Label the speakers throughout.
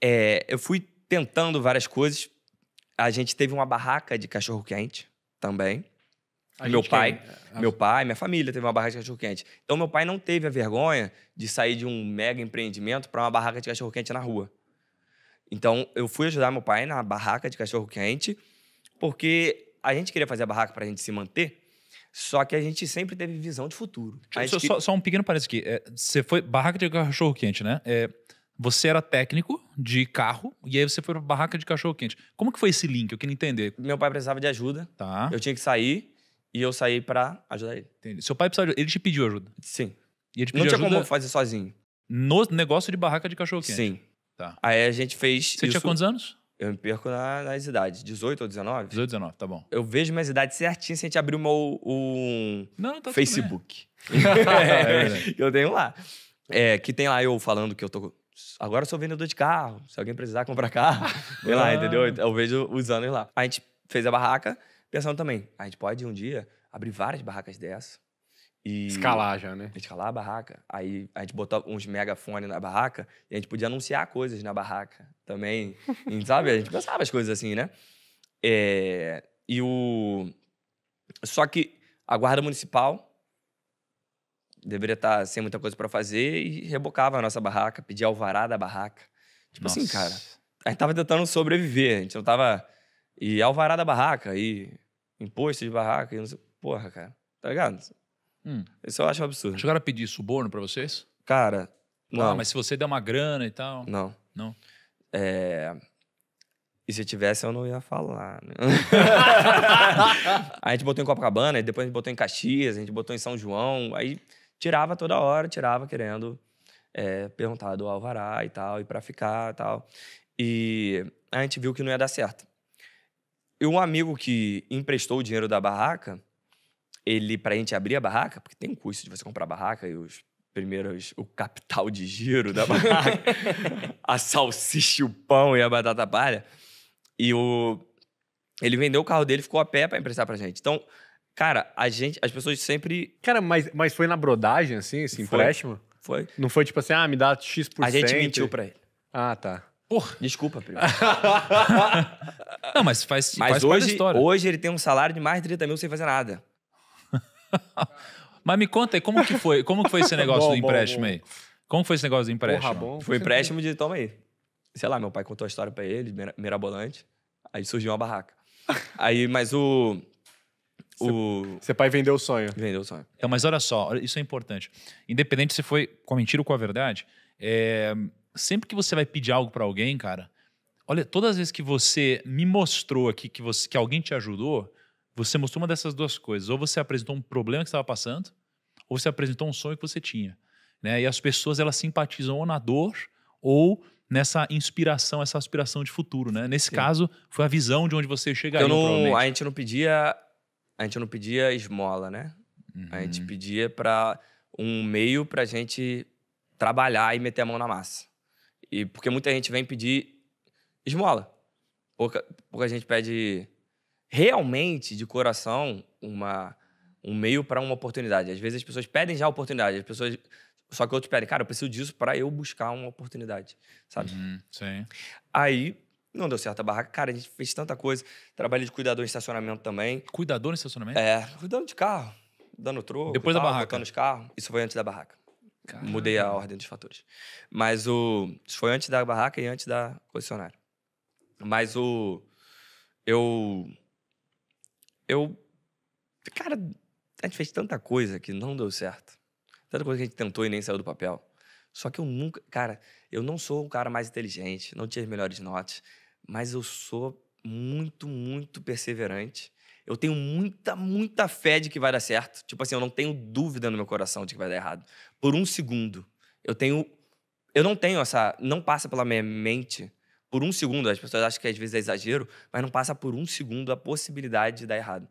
Speaker 1: É, eu fui tentando várias coisas. A gente teve uma barraca de cachorro quente também. A meu pai, quer... É, meu pai, minha família teve uma barraca de cachorro quente. Então meu pai não teve a vergonha de sair de um mega empreendimento para uma barraca de cachorro quente na rua. Então eu fui ajudar meu pai na barraca de cachorro quente, porque a gente queria fazer a barraca para a gente se manter. Só que a gente sempre teve visão de futuro. Só, que... só,
Speaker 2: um pequeno parênteses aqui. É, você foi barraca de cachorro quente, né? É, você era técnico de carro e aí você foi pra barraca de cachorro quente. Como que foi esse link? Eu queria entender. Meu pai precisava de ajuda. Tá. Eu tinha que sair e eu saí para ajudar ele. Entendi. Seu pai precisava de... Ele te pediu ajuda?
Speaker 1: Sim. E ele te pediu Não tinha ajuda... como fazer sozinho. No negócio de barraca de cachorro quente? Sim. Tá. Aí a gente fez Você isso... tinha quantos anos? Eu me perco na, nas idades. 18 ou 19? 18, 19, tá bom. Eu vejo minhas idades certinhas se a gente abrir o meu um Não, tá Facebook. Tudo bem. é, é eu tenho lá. É, que tem lá eu falando que eu tô Agora eu sou vendedor de carro. Se alguém precisar comprar carro, sei lá, ah. entendeu? Eu vejo os anos lá. A gente fez a barraca pensando também, a gente pode um dia abrir várias barracas dessas. E escalar já, né? Escalar a barraca. Aí a gente botou uns megafones na barraca e a gente podia anunciar coisas na barraca também. E, sabe? A gente pensava as coisas assim, né? É... E o. Só que a Guarda Municipal deveria estar tá sem muita coisa para fazer e rebocava a nossa barraca, pedia alvará da barraca.
Speaker 2: Tipo assim, nossa. assim, cara,
Speaker 1: a gente tava tentando sobreviver, a gente não tava. E alvará da barraca, e imposto de barraca, e não sei. Porra, cara, tá ligado? Hum. Isso eu acho um absurdo. Chegaram a pedir suborno para vocês? Cara, ah, não. Ah, mas se você der uma grana
Speaker 2: e tal. Não.
Speaker 1: Não. É... E se tivesse, eu não ia falar. Né? a gente botou em Copacabana, depois a gente botou em Caxias, a gente botou em São João. Aí tirava toda hora, tirava querendo é, perguntar do alvará e tal, e para ficar e tal. E a gente viu que não ia dar certo. E um amigo que emprestou o dinheiro da barraca, ele, pra gente abrir a barraca, porque tem um custo de você comprar a barraca e os primeiros, o capital de giro da barraca, a salsicha, o pão e a batata palha. E o, ele vendeu o carro dele, ficou a pé para emprestar pra gente. Então, Cara, a gente, as pessoas sempre. Cara, mas, mas foi na brodagem, assim, esse foi, empréstimo? Foi. Não foi tipo assim, ah, me dá X%. por A gente mentiu pra ele. Ah, tá. Porra. Desculpa, primo. não, mas faz, mas faz hoje, história. Hoje ele tem um salário de mais de 30 mil sem fazer nada. mas me conta aí, como que foi?
Speaker 2: Como que foi esse negócio bom, do empréstimo bom, bom. aí? Como foi esse negócio do empréstimo? Porra, bom, foi empréstimo
Speaker 1: de toma aí. Sei lá, meu pai contou a história pra ele, mirabolante. Aí surgiu uma barraca. Aí, mas o. O... Seu pai vendeu o sonho. Vendeu o sonho. É, mas olha só, isso é importante.
Speaker 2: Independente se foi com a mentira ou com a verdade, é... sempre que você vai pedir algo para alguém, cara, olha, todas as vezes que você me mostrou aqui que, você, que alguém te ajudou, você mostrou uma dessas duas coisas. Ou você apresentou um problema que estava passando, ou você apresentou um sonho que você tinha. Né? E as pessoas elas simpatizam ou na dor ou nessa inspiração, essa aspiração de futuro, né? Nesse Sim. caso, foi a visão de onde você chegaria. Eu não, a gente
Speaker 1: não pedia a gente não pedia esmola, né? Uhum. A gente uhum. pedia para um meio para a gente trabalhar e meter a mão na massa. E porque muita gente vem pedir esmola. Pouca, pouca gente pede realmente, de coração, uma, um meio para uma oportunidade. Às vezes as pessoas pedem já a oportunidade, as pessoas só que outros pedem, cara, eu preciso disso para eu buscar uma oportunidade, sabe? Uhum, sim. Aí não deu certo a barraca. Cara, a gente fez tanta coisa. Trabalhei de cuidador em estacionamento também. Cuidador em estacionamento? É, cuidando de carro, dando troco. Depois tal, da barraca? Botando os carros. Isso foi antes da barraca. Caramba. Mudei a ordem dos fatores. Mas o. Isso foi antes da barraca e antes da concessionária. Mas o. Eu. Eu. Cara, a gente fez tanta coisa que não deu certo. Tanta coisa que a gente tentou e nem saiu do papel. Só que eu nunca. Cara, eu não sou o cara mais inteligente, não tinha as melhores notas mas eu sou muito, muito perseverante. Eu tenho muita, muita fé de que vai dar certo. Tipo assim, eu não tenho dúvida no meu coração de que vai dar errado. Por um segundo. Eu tenho. Eu não tenho essa. Não passa pela minha mente por um segundo. As pessoas acham que às vezes é exagero, mas não passa por um segundo a possibilidade de dar errado.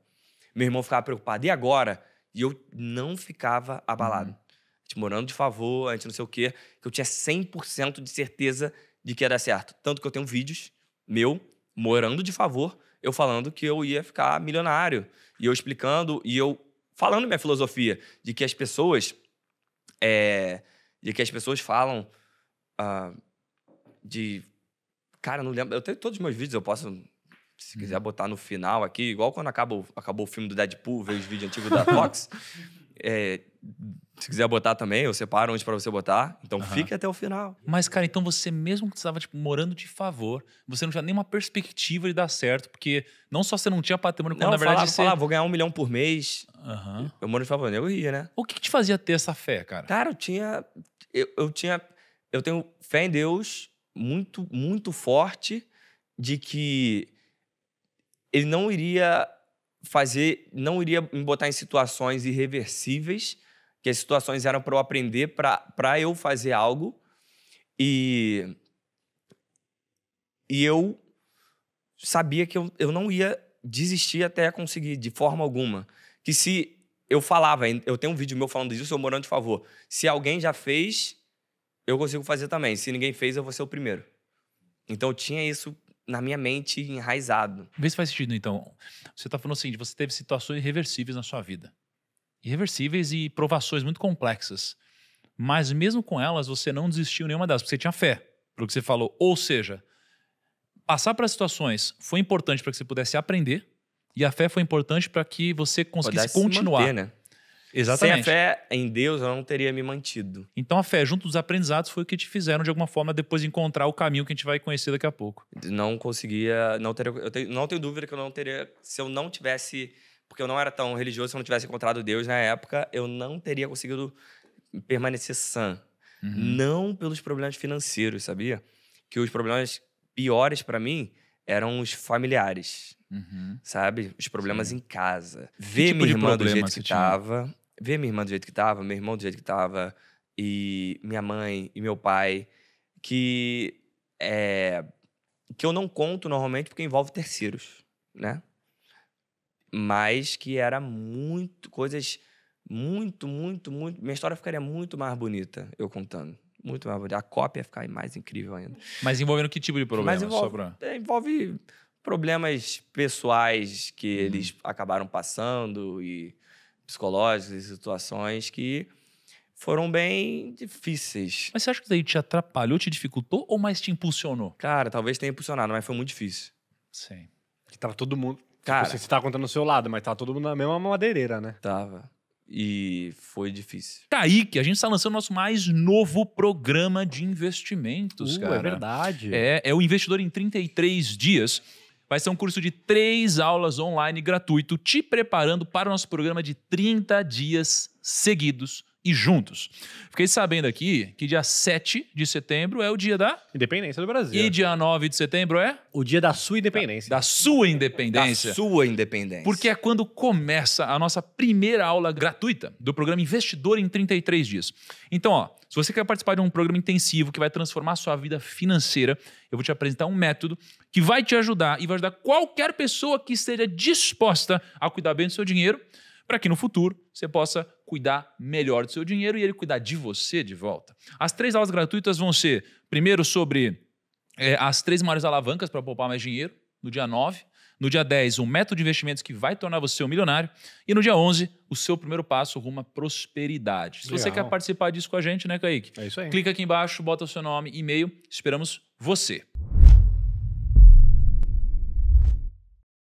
Speaker 1: Meu irmão ficava preocupado. E agora? E eu não ficava abalado. Uhum. A gente morando de favor, a gente não sei o quê, que eu tinha 100% de certeza de que ia dar certo. Tanto que eu tenho vídeos meu, morando de favor, eu falando que eu ia ficar milionário. E eu explicando, e eu falando minha filosofia de que as pessoas. É, de que as pessoas falam ah, de. Cara, não lembro. Eu tenho todos os meus vídeos, eu posso se uhum. quiser botar no final aqui, igual quando acabou acabou o filme do Deadpool, ver os vídeos antigos da Fox, é, se quiser botar também, eu separo onde para você botar. Então uhum. fique até o final.
Speaker 2: Mas, cara, então você mesmo que estava tipo, morando de favor, você não tinha nenhuma perspectiva de dar certo, porque não só você não tinha patrimônio, como na verdade falava, você... falava, vou
Speaker 1: ganhar um milhão por mês. Uhum. Eu moro de favor, eu ia, né? O que, que, te fazia ter essa fé, cara? Cara, eu tinha... Eu, eu tinha... Eu tenho fé em Deus muito, muito forte de que ele não iria fazer... Não iria me botar em situações irreversíveis que as situações eram para eu aprender, para eu fazer algo. E, e eu sabia que eu, eu não ia desistir até conseguir, de forma alguma. Que se eu falava, eu tenho um vídeo meu falando disso, eu morando de favor. Se alguém já fez, eu consigo fazer também. Se ninguém fez, eu vou ser o primeiro. Então eu tinha isso na minha mente enraizado.
Speaker 2: Vê se faz sentido, então. Você está falando o seguinte: você teve situações irreversíveis na sua vida irreversíveis e provações muito complexas. Mas mesmo com elas, você não desistiu nenhuma delas, porque você tinha fé, pelo que você falou. Ou seja, passar para situações foi importante para que você pudesse aprender, e a fé foi importante para que você conseguisse Pudesse continuar. Manter, né?
Speaker 1: Exatamente. Sem a fé em Deus, eu não
Speaker 2: teria me mantido. Então a fé, junto dos aprendizados, foi o que te fizeram, de alguma forma, depois encontrar o caminho que a gente vai conhecer daqui a pouco.
Speaker 1: Não conseguia. Não teria, eu não tenho dúvida que eu não teria. Se eu não tivesse porque eu não era tão religioso, se eu não tivesse encontrado Deus na época, eu não teria conseguido permanecer sã. Uhum. Não pelos problemas financeiros, sabia? Que os problemas piores para mim eram os familiares, uhum. sabe? Os problemas Sim. em casa. Ver tipo minha irmã do jeito que tinha? tava, ver minha irmã do jeito que tava, meu irmão do jeito que tava, e minha mãe e meu pai, que é, que eu não conto normalmente porque envolve terceiros, né? mas que era muito coisas muito, muito, muito. Minha história ficaria muito mais bonita eu contando. Muito mais bonita. A cópia ia ficar mais incrível ainda. Mas envolvendo que tipo de problema? Mas envolve, pra... É, envolve problemas pessoais que uhum. eles acabaram passando e psicológicos e situações que foram bem difíceis. Mas você acha que isso daí te atrapalhou, te dificultou ou mais te impulsionou? Cara, talvez tenha impulsionado, mas foi muito difícil. Sim. Que tava todo mundo. Cara, tipo você tá contando do seu lado, mas tá todo mundo na mesma madeireira, né? Tava. E foi difícil.
Speaker 2: Kaique, tá a gente está lançando o nosso mais novo programa de investimentos, uh, é cara. É verdade. É, é o Investidor em 33 Dias. Vai ser um curso de três aulas online gratuito, te preparando para o nosso programa de 30 dias seguidos e juntos. Fiquei sabendo aqui que dia 7 de setembro é o dia da Independência do Brasil. E dia 9 de setembro é o dia da sua independência. Da, da sua independência. Da sua independência. Porque é quando começa a nossa primeira aula gratuita do programa Investidor em 33 dias. Então, ó, se você quer participar de um programa intensivo que vai transformar a sua vida financeira, eu vou te apresentar um método que vai te ajudar e vai ajudar qualquer pessoa que esteja disposta a cuidar bem do seu dinheiro para que no futuro você possa cuidar melhor do seu dinheiro e ele cuidar de você de volta. As três aulas gratuitas vão ser, primeiro, sobre é, as três maiores alavancas para poupar mais dinheiro, no dia 9. No dia 10, um método de investimentos que vai tornar você um milionário. E no dia 11, o seu primeiro passo rumo à prosperidade. Se Legal. você quer participar disso com a gente, né, Kaique? É isso aí. Clica aqui embaixo, bota o seu nome, e-mail. Esperamos você.